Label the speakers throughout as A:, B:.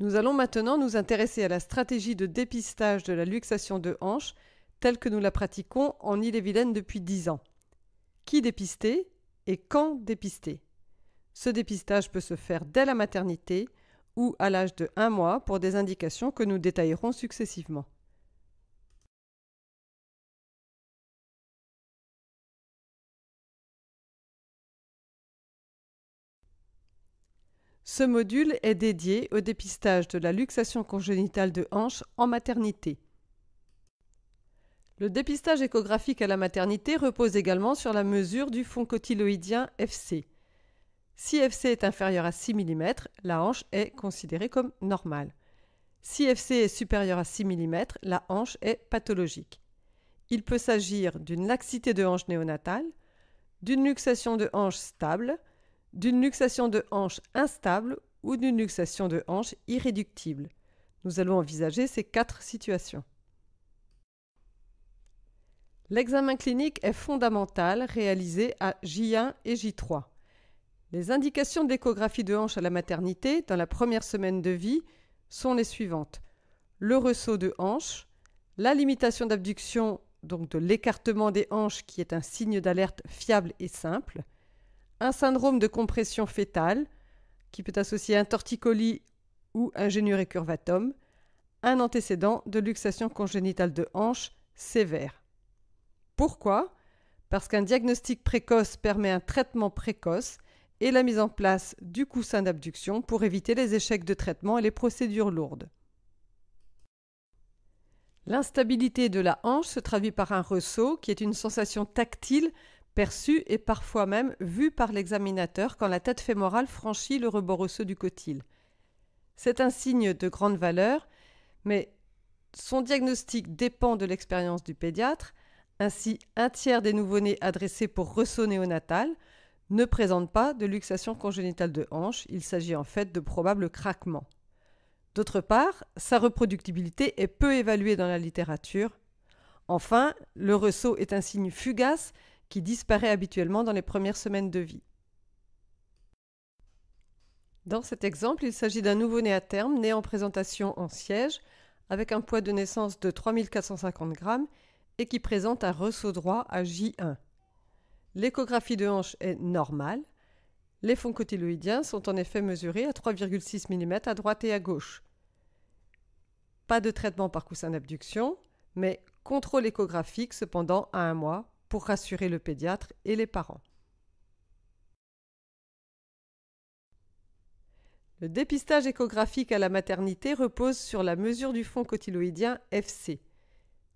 A: Nous allons maintenant nous intéresser à la stratégie de dépistage de la luxation de hanche telle que nous la pratiquons en île et vilaine depuis 10 ans. Qui dépister et quand dépister Ce dépistage peut se faire dès la maternité ou à l'âge de 1 mois pour des indications que nous détaillerons successivement. Ce module est dédié au dépistage de la luxation congénitale de hanche en maternité. Le dépistage échographique à la maternité repose également sur la mesure du fond cotyloïdien FC. Si FC est inférieur à 6 mm, la hanche est considérée comme normale. Si FC est supérieur à 6 mm, la hanche est pathologique. Il peut s'agir d'une laxité de hanche néonatale, d'une luxation de hanche stable, d'une luxation de hanche instable ou d'une luxation de hanche irréductible. Nous allons envisager ces quatre situations. L'examen clinique est fondamental, réalisé à J1 et J3. Les indications d'échographie de hanche à la maternité dans la première semaine de vie sont les suivantes. Le ressaut de hanche, la limitation d'abduction, donc de l'écartement des hanches qui est un signe d'alerte fiable et simple, un syndrome de compression fœtale qui peut associer un torticolis ou un génu récurvatum, un antécédent de luxation congénitale de hanche sévère. Pourquoi Parce qu'un diagnostic précoce permet un traitement précoce et la mise en place du coussin d'abduction pour éviter les échecs de traitement et les procédures lourdes. L'instabilité de la hanche se traduit par un ressaut qui est une sensation tactile perçu et parfois même vu par l'examinateur quand la tête fémorale franchit le rebord osseux du cotyle. C'est un signe de grande valeur, mais son diagnostic dépend de l'expérience du pédiatre. Ainsi, un tiers des nouveau-nés adressés pour au néonatal ne présentent pas de luxation congénitale de hanche, il s'agit en fait de probables craquements. D'autre part, sa reproductibilité est peu évaluée dans la littérature. Enfin, le ressaut est un signe fugace qui disparaît habituellement dans les premières semaines de vie. Dans cet exemple, il s'agit d'un nouveau-né à terme né en présentation en siège, avec un poids de naissance de 3450 g et qui présente un ressaut droit à J1. L'échographie de hanche est normale. Les fonds cotyloïdiens sont en effet mesurés à 3,6 mm à droite et à gauche. Pas de traitement par coussin d'abduction, mais contrôle échographique cependant à un mois pour rassurer le pédiatre et les parents. Le dépistage échographique à la maternité repose sur la mesure du fond cotyloïdien FC.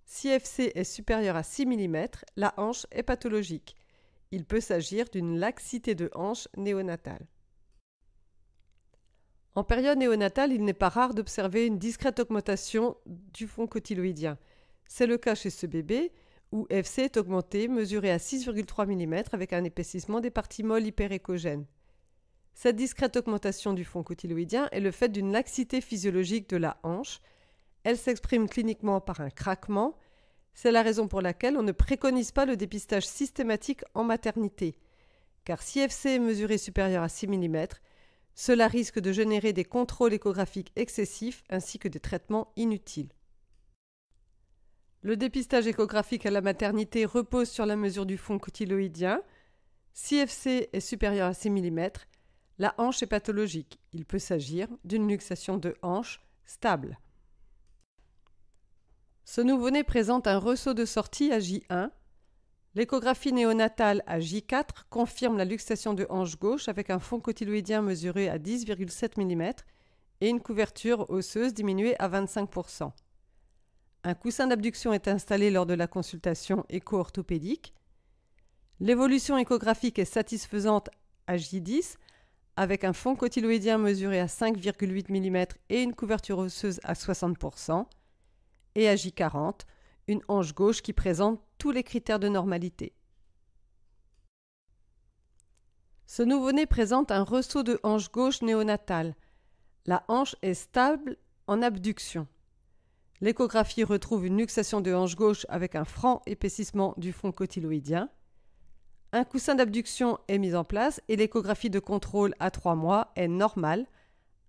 A: Si FC est supérieur à 6 mm, la hanche est pathologique. Il peut s'agir d'une laxité de hanche néonatale. En période néonatale, il n'est pas rare d'observer une discrète augmentation du fond cotyloïdien. C'est le cas chez ce bébé où FC est augmenté, mesuré à 6,3 mm avec un épaississement des parties molles hyperécogènes. Cette discrète augmentation du fond cotyloïdien est le fait d'une laxité physiologique de la hanche. Elle s'exprime cliniquement par un craquement. C'est la raison pour laquelle on ne préconise pas le dépistage systématique en maternité. Car si FC est mesuré supérieur à 6 mm, cela risque de générer des contrôles échographiques excessifs ainsi que des traitements inutiles. Le dépistage échographique à la maternité repose sur la mesure du fond cotyloïdien. Si FC est supérieur à 6 mm, la hanche est pathologique. Il peut s'agir d'une luxation de hanche stable. Ce nouveau-né présente un ressaut de sortie à J1. L'échographie néonatale à J4 confirme la luxation de hanche gauche avec un fond cotyloïdien mesuré à 10,7 mm et une couverture osseuse diminuée à 25 un coussin d'abduction est installé lors de la consultation éco-orthopédique. L'évolution échographique est satisfaisante à J10 avec un fond cotyloïdien mesuré à 5,8 mm et une couverture osseuse à 60%, et à J40, une hanche gauche qui présente tous les critères de normalité. Ce nouveau-né présente un ressaut de hanche gauche néonatale. La hanche est stable en abduction. L'échographie retrouve une luxation de hanche gauche avec un franc épaississement du fond cotyloïdien. Un coussin d'abduction est mis en place et l'échographie de contrôle à 3 mois est normale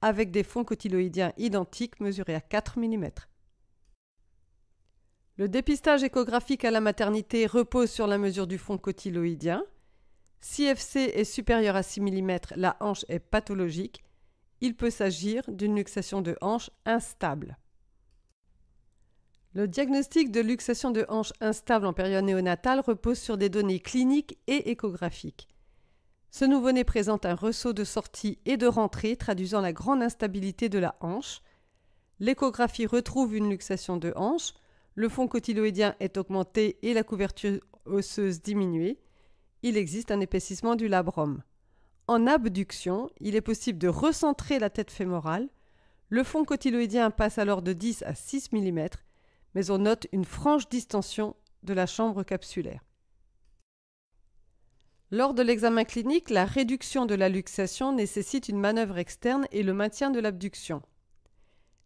A: avec des fonds cotyloïdiens identiques mesurés à 4 mm. Le dépistage échographique à la maternité repose sur la mesure du fond cotyloïdien. Si FC est supérieur à 6 mm, la hanche est pathologique. Il peut s'agir d'une luxation de hanche instable. Le diagnostic de luxation de hanche instable en période néonatale repose sur des données cliniques et échographiques. Ce nouveau-né présente un ressaut de sortie et de rentrée traduisant la grande instabilité de la hanche. L'échographie retrouve une luxation de hanche, le fond cotyloïdien est augmenté et la couverture osseuse diminuée. Il existe un épaississement du labrum. En abduction, il est possible de recentrer la tête fémorale. Le fond cotyloïdien passe alors de 10 à 6 mm mais on note une franche distension de la chambre capsulaire. Lors de l'examen clinique, la réduction de la luxation nécessite une manœuvre externe et le maintien de l'abduction.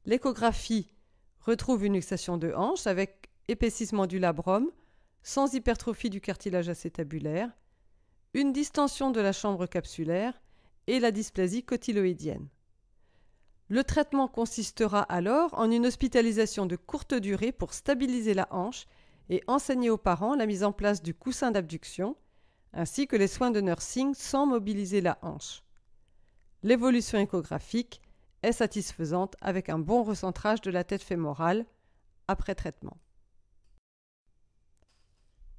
A: L'échographie retrouve une luxation de hanche avec épaississement du labrum, sans hypertrophie du cartilage acétabulaire, une distension de la chambre capsulaire et la dysplasie cotyloïdienne. Le traitement consistera alors en une hospitalisation de courte durée pour stabiliser la hanche et enseigner aux parents la mise en place du coussin d'abduction, ainsi que les soins de nursing sans mobiliser la hanche. L'évolution échographique est satisfaisante avec un bon recentrage de la tête fémorale après traitement.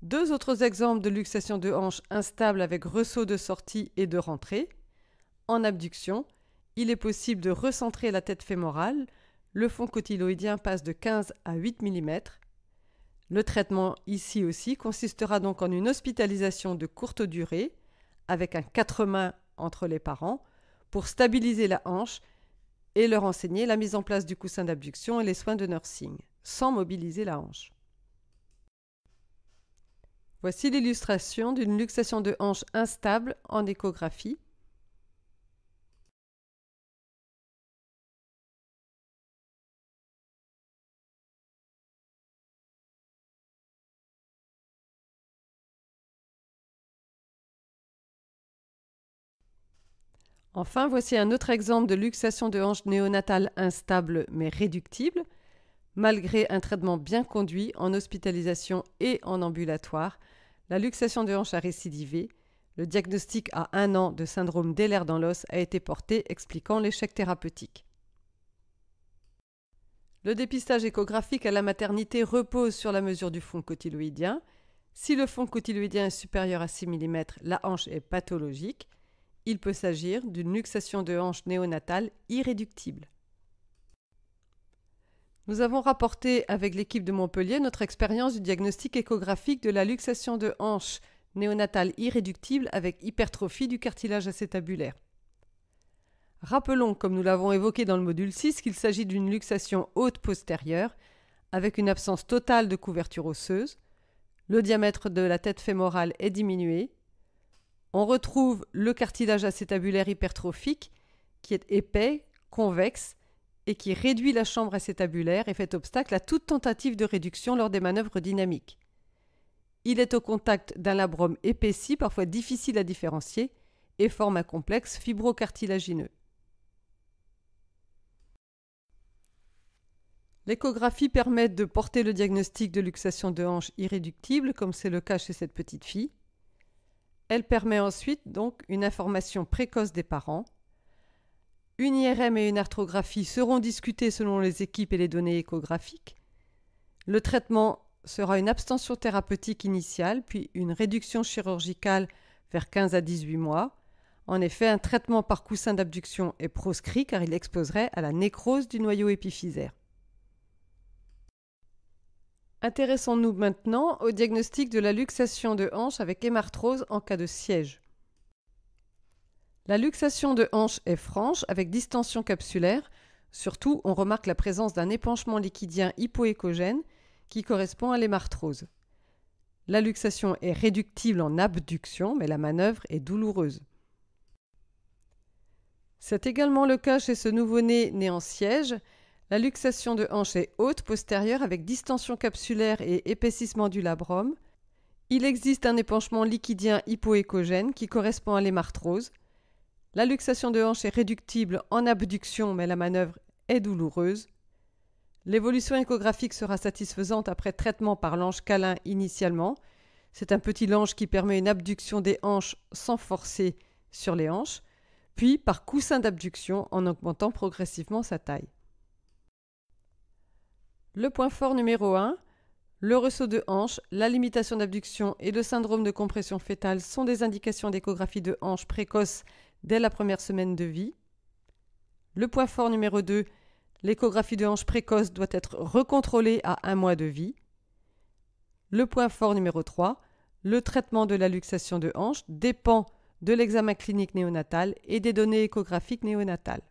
A: Deux autres exemples de luxation de hanche instable avec ressaut de sortie et de rentrée. En abduction, il est possible de recentrer la tête fémorale. Le fond cotyloïdien passe de 15 à 8 mm. Le traitement ici aussi consistera donc en une hospitalisation de courte durée avec un quatre mains entre les parents pour stabiliser la hanche et leur enseigner la mise en place du coussin d'abduction et les soins de nursing sans mobiliser la hanche. Voici l'illustration d'une luxation de hanche instable en échographie Enfin, voici un autre exemple de luxation de hanche néonatale instable mais réductible, malgré un traitement bien conduit en hospitalisation et en ambulatoire. La luxation de hanche a récidivé. Le diagnostic à un an de syndrome d'Ehlers dans l'os a été porté, expliquant l'échec thérapeutique. Le dépistage échographique à la maternité repose sur la mesure du fond cotyloïdien. Si le fond cotyloïdien est supérieur à 6 mm, la hanche est pathologique il peut s'agir d'une luxation de hanche néonatale irréductible. Nous avons rapporté avec l'équipe de Montpellier notre expérience du diagnostic échographique de la luxation de hanche néonatale irréductible avec hypertrophie du cartilage acétabulaire. Rappelons, comme nous l'avons évoqué dans le module 6, qu'il s'agit d'une luxation haute postérieure avec une absence totale de couverture osseuse. Le diamètre de la tête fémorale est diminué on retrouve le cartilage acétabulaire hypertrophique qui est épais, convexe et qui réduit la chambre acétabulaire et fait obstacle à toute tentative de réduction lors des manœuvres dynamiques. Il est au contact d'un labrum épaissi, parfois difficile à différencier, et forme un complexe fibrocartilagineux. L'échographie permet de porter le diagnostic de luxation de hanche irréductible, comme c'est le cas chez cette petite fille. Elle permet ensuite donc une information précoce des parents. Une IRM et une arthrographie seront discutées selon les équipes et les données échographiques. Le traitement sera une abstention thérapeutique initiale, puis une réduction chirurgicale vers 15 à 18 mois. En effet, un traitement par coussin d'abduction est proscrit car il exposerait à la nécrose du noyau épiphysaire. Intéressons-nous maintenant au diagnostic de la luxation de hanche avec hémarthrose en cas de siège. La luxation de hanche est franche avec distension capsulaire. Surtout, on remarque la présence d'un épanchement liquidien hypoécogène qui correspond à l'hémarthrose. La luxation est réductible en abduction, mais la manœuvre est douloureuse. C'est également le cas chez ce nouveau-né né en siège, la luxation de hanche est haute postérieure avec distension capsulaire et épaississement du labrum. Il existe un épanchement liquidien hypoécogène qui correspond à l'hémarthrose. La luxation de hanche est réductible en abduction, mais la manœuvre est douloureuse. L'évolution échographique sera satisfaisante après traitement par l'ange câlin initialement. C'est un petit lange qui permet une abduction des hanches sans forcer sur les hanches, puis par coussin d'abduction en augmentant progressivement sa taille. Le point fort numéro 1, le ressaut de hanche, la limitation d'abduction et le syndrome de compression fœtale sont des indications d'échographie de hanche précoce dès la première semaine de vie. Le point fort numéro 2, l'échographie de hanche précoce doit être recontrôlée à un mois de vie. Le point fort numéro 3, le traitement de la luxation de hanche dépend de l'examen clinique néonatal et des données échographiques néonatales.